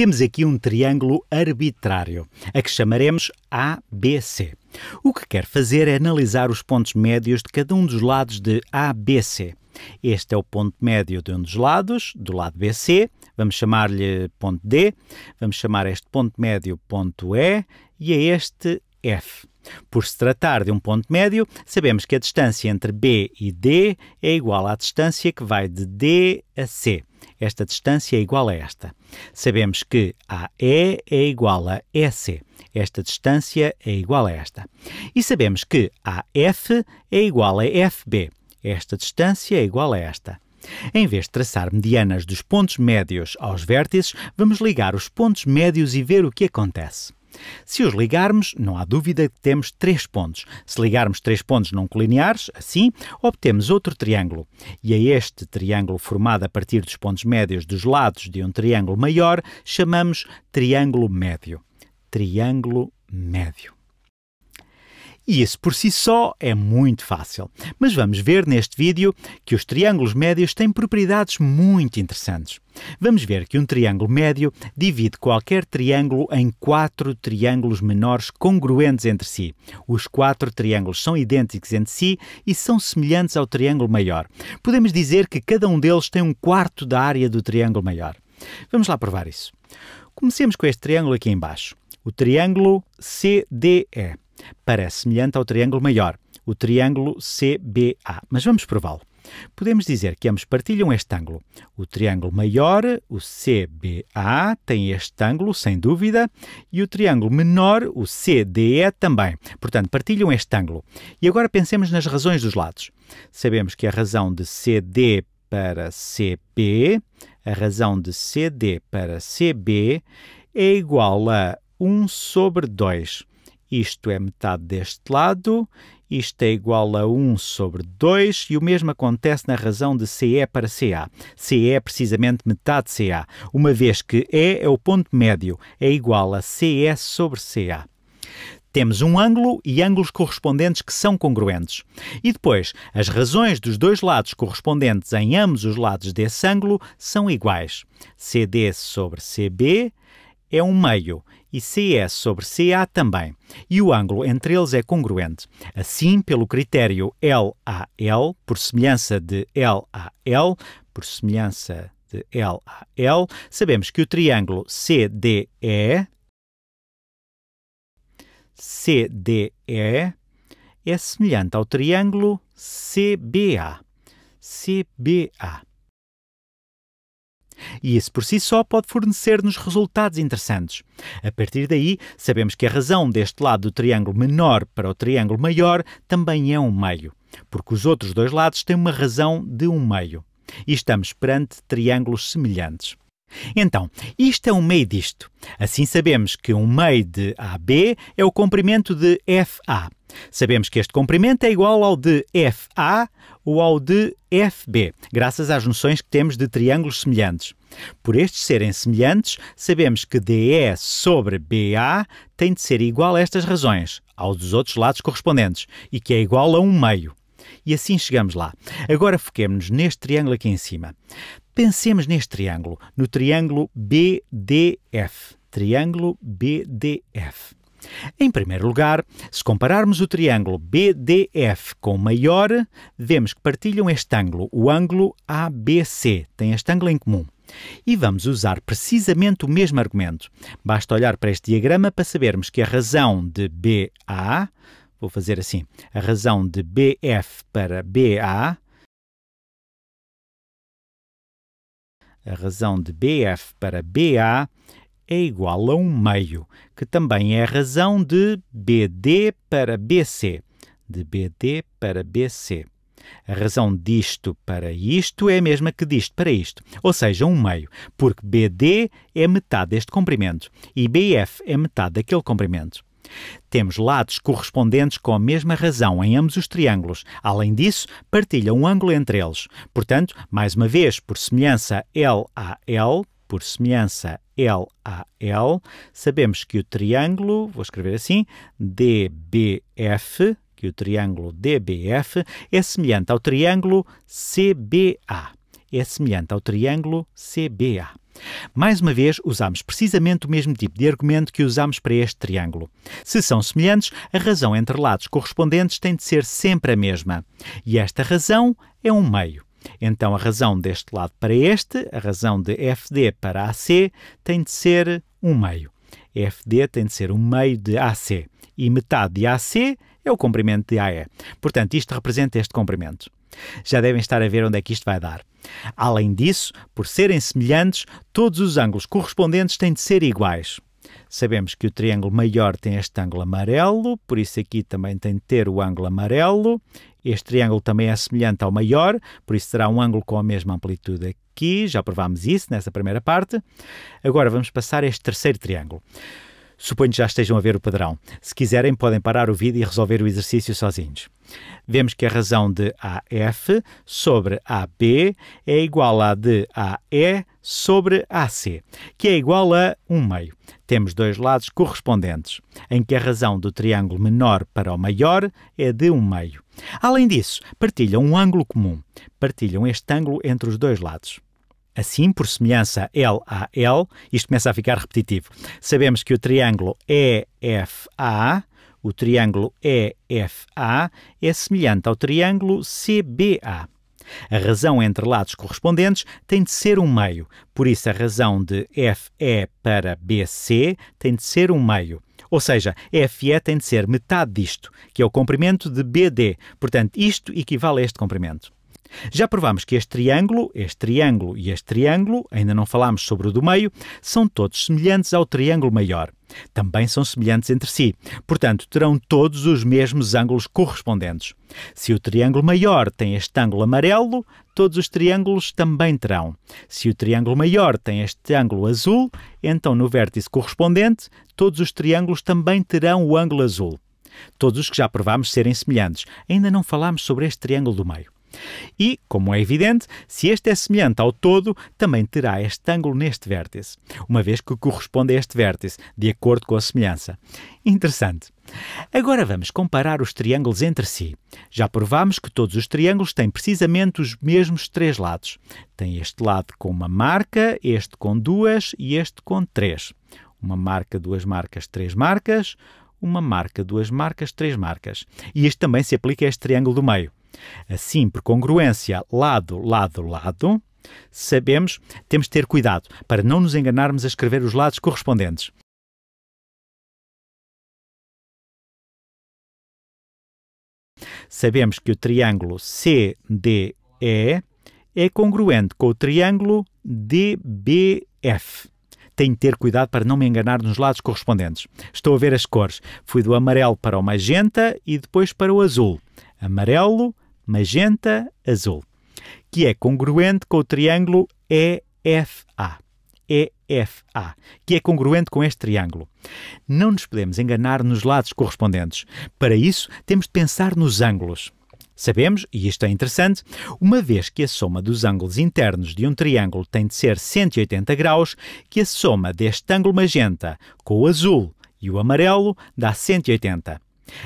temos aqui um triângulo arbitrário, a que chamaremos ABC. O que quer fazer é analisar os pontos médios de cada um dos lados de ABC. Este é o ponto médio de um dos lados, do lado BC, vamos chamar-lhe ponto D, vamos chamar este ponto médio ponto E e a é este F. Por se tratar de um ponto médio, sabemos que a distância entre B e D é igual à distância que vai de D a C. Esta distância é igual a esta. Sabemos que AE é igual a EC. Esta distância é igual a esta. E sabemos que AF é igual a FB. Esta distância é igual a esta. Em vez de traçar medianas dos pontos médios aos vértices, vamos ligar os pontos médios e ver o que acontece. Se os ligarmos, não há dúvida que temos três pontos. Se ligarmos três pontos não colineares, assim, obtemos outro triângulo. E a este triângulo formado a partir dos pontos médios dos lados de um triângulo maior, chamamos triângulo médio. Triângulo médio. E isso por si só é muito fácil. Mas vamos ver neste vídeo que os triângulos médios têm propriedades muito interessantes. Vamos ver que um triângulo médio divide qualquer triângulo em quatro triângulos menores congruentes entre si. Os quatro triângulos são idênticos entre si e são semelhantes ao triângulo maior. Podemos dizer que cada um deles tem um quarto da área do triângulo maior. Vamos lá provar isso. Comecemos com este triângulo aqui embaixo, o triângulo CDE. Parece semelhante ao triângulo maior, o triângulo CBA, mas vamos prová-lo. Podemos dizer que ambos partilham este ângulo. O triângulo maior, o CBA, tem este ângulo, sem dúvida, e o triângulo menor, o CDE, também. Portanto, partilham este ângulo. E agora pensemos nas razões dos lados. Sabemos que a razão de CD para CB, a razão de CD para CB, é igual a 1 sobre 2. Isto é metade deste lado, isto é igual a 1 sobre 2 e o mesmo acontece na razão de CE para CA. CE é precisamente metade de CA, uma vez que E é o ponto médio, é igual a CE sobre CA. Temos um ângulo e ângulos correspondentes que são congruentes. E depois, as razões dos dois lados correspondentes em ambos os lados desse ângulo são iguais. CD sobre CB é um meio e CS sobre CA também, e o ângulo entre eles é congruente. Assim, pelo critério LAL, por semelhança de LAL, por semelhança de LAL, sabemos que o triângulo CDE CDE é semelhante ao triângulo CBA. CBA e isso por si só pode fornecer-nos resultados interessantes. A partir daí, sabemos que a razão deste lado do triângulo menor para o triângulo maior também é um meio, porque os outros dois lados têm uma razão de um meio. E estamos perante triângulos semelhantes. Então, isto é um meio disto. Assim sabemos que um meio de AB é o comprimento de FA. Sabemos que este comprimento é igual ao de FA ou ao de FB, graças às noções que temos de triângulos semelhantes. Por estes serem semelhantes, sabemos que DE sobre BA tem de ser igual a estas razões, aos dos outros lados correspondentes, e que é igual a um meio. E assim chegamos lá. Agora foquemos-nos neste triângulo aqui em cima. Pensemos neste triângulo, no triângulo BDF. Triângulo BDF. Em primeiro lugar, se compararmos o triângulo BDF com o maior, vemos que partilham este ângulo, o ângulo ABC. Tem este ângulo em comum. E vamos usar precisamente o mesmo argumento. Basta olhar para este diagrama para sabermos que a razão de BA, vou fazer assim, a razão de BF para BA, a razão de BF para BA é igual a 1 meio, que também é a razão de BD para BC. De BD para BC. A razão disto para isto é a mesma que disto para isto, ou seja, um meio, porque BD é metade deste comprimento e BF é metade daquele comprimento. Temos lados correspondentes com a mesma razão em ambos os triângulos. Além disso, partilham um ângulo entre eles. Portanto, mais uma vez, por semelhança LAL, por semelhança LAL, sabemos que o triângulo, vou escrever assim, DBF que o triângulo DBF é semelhante ao triângulo CBA. É semelhante ao triângulo CBA. Mais uma vez, usamos precisamente o mesmo tipo de argumento que usamos para este triângulo. Se são semelhantes, a razão entre lados correspondentes tem de ser sempre a mesma. E esta razão é um meio. Então, a razão deste lado para este, a razão de FD para AC, tem de ser um meio. FD tem de ser um meio de AC. E metade de AC é o comprimento de AE. Portanto, isto representa este comprimento. Já devem estar a ver onde é que isto vai dar. Além disso, por serem semelhantes, todos os ângulos correspondentes têm de ser iguais. Sabemos que o triângulo maior tem este ângulo amarelo, por isso aqui também tem de ter o ângulo amarelo. Este triângulo também é semelhante ao maior, por isso será um ângulo com a mesma amplitude aqui. Já provámos isso nessa primeira parte. Agora vamos passar a este terceiro triângulo. Suponho que já estejam a ver o padrão. Se quiserem, podem parar o vídeo e resolver o exercício sozinhos. Vemos que a razão de AF sobre AB é igual à de AE sobre AC, que é igual a 1 meio. Temos dois lados correspondentes, em que a razão do triângulo menor para o maior é de 1 meio. Além disso, partilham um ângulo comum. Partilham este ângulo entre os dois lados. Assim, por semelhança LAL, isto começa a ficar repetitivo. Sabemos que o triângulo EFA, o triângulo EFA, é semelhante ao triângulo CBA. A razão entre lados correspondentes tem de ser um meio, por isso a razão de FE para BC tem de ser um meio. Ou seja, FE tem de ser metade disto, que é o comprimento de BD. Portanto, isto equivale a este comprimento. Já provámos que este triângulo, este triângulo e este triângulo, ainda não falámos sobre o do meio, são todos semelhantes ao triângulo maior. Também são semelhantes entre si, portanto, terão todos os mesmos ângulos correspondentes. Se o triângulo maior tem este ângulo amarelo, todos os triângulos também terão. Se o triângulo maior tem este ângulo azul, então no vértice correspondente, todos os triângulos também terão o ângulo azul. Todos os que já provámos serem semelhantes. Ainda não falámos sobre este triângulo do meio. E, como é evidente, se este é semelhante ao todo, também terá este ângulo neste vértice, uma vez que corresponde a este vértice, de acordo com a semelhança. Interessante. Agora vamos comparar os triângulos entre si. Já provámos que todos os triângulos têm precisamente os mesmos três lados. Tem este lado com uma marca, este com duas e este com três. Uma marca, duas marcas, três marcas. Uma marca, duas marcas, três marcas. E isto também se aplica a este triângulo do meio. Assim, por congruência, lado, lado, lado, sabemos, temos de ter cuidado para não nos enganarmos a escrever os lados correspondentes. Sabemos que o triângulo CDE é congruente com o triângulo DBF. Tenho de ter cuidado para não me enganar nos lados correspondentes. Estou a ver as cores. Fui do amarelo para o magenta e depois para o azul amarelo, magenta, azul, que é congruente com o triângulo EFA. EFA, que é congruente com este triângulo. Não nos podemos enganar nos lados correspondentes. Para isso, temos de pensar nos ângulos. Sabemos, e isto é interessante, uma vez que a soma dos ângulos internos de um triângulo tem de ser 180 graus, que a soma deste ângulo magenta com o azul e o amarelo dá 180.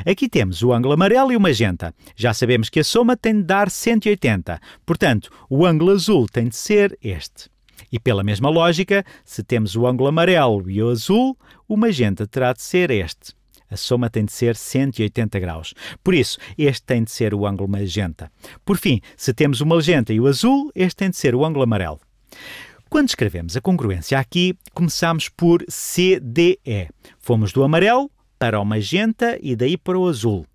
Aqui temos o ângulo amarelo e o magenta. Já sabemos que a soma tem de dar 180, portanto, o ângulo azul tem de ser este. E pela mesma lógica, se temos o ângulo amarelo e o azul, o magenta terá de ser este. A soma tem de ser 180 graus. Por isso, este tem de ser o ângulo magenta. Por fim, se temos o magenta e o azul, este tem de ser o ângulo amarelo. Quando escrevemos a congruência aqui, começamos por CDE. Fomos do amarelo para o magenta e daí para o azul.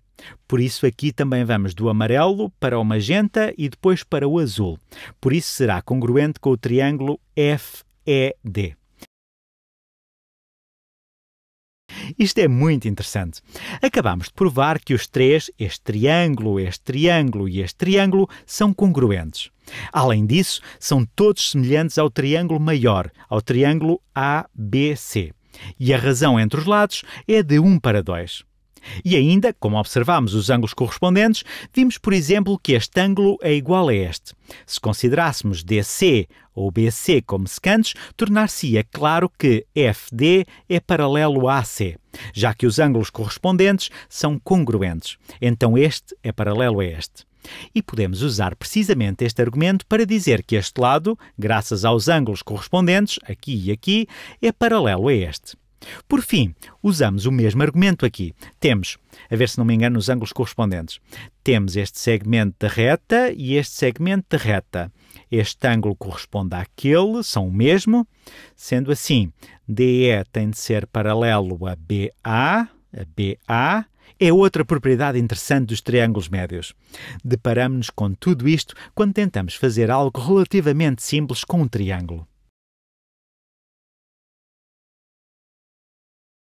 Por isso, aqui também vamos do amarelo para o magenta e depois para o azul. Por isso, será congruente com o triângulo FED. Isto é muito interessante. Acabamos de provar que os três, este triângulo, este triângulo e este triângulo, são congruentes. Além disso, são todos semelhantes ao triângulo maior, ao triângulo ABC. E a razão entre os lados é de 1 para 2. E ainda, como observamos os ângulos correspondentes, vimos, por exemplo, que este ângulo é igual a este. Se considerássemos DC ou BC como secantes, tornar-se-ia claro que FD é paralelo a AC, já que os ângulos correspondentes são congruentes. Então este é paralelo a este. E podemos usar precisamente este argumento para dizer que este lado, graças aos ângulos correspondentes, aqui e aqui, é paralelo a este. Por fim, usamos o mesmo argumento aqui. Temos, a ver se não me engano, os ângulos correspondentes. Temos este segmento de reta e este segmento de reta. Este ângulo corresponde àquele, são o mesmo. Sendo assim, DE tem de ser paralelo a BA, a BA, é outra propriedade interessante dos triângulos médios. Deparamos-nos com tudo isto quando tentamos fazer algo relativamente simples com um triângulo.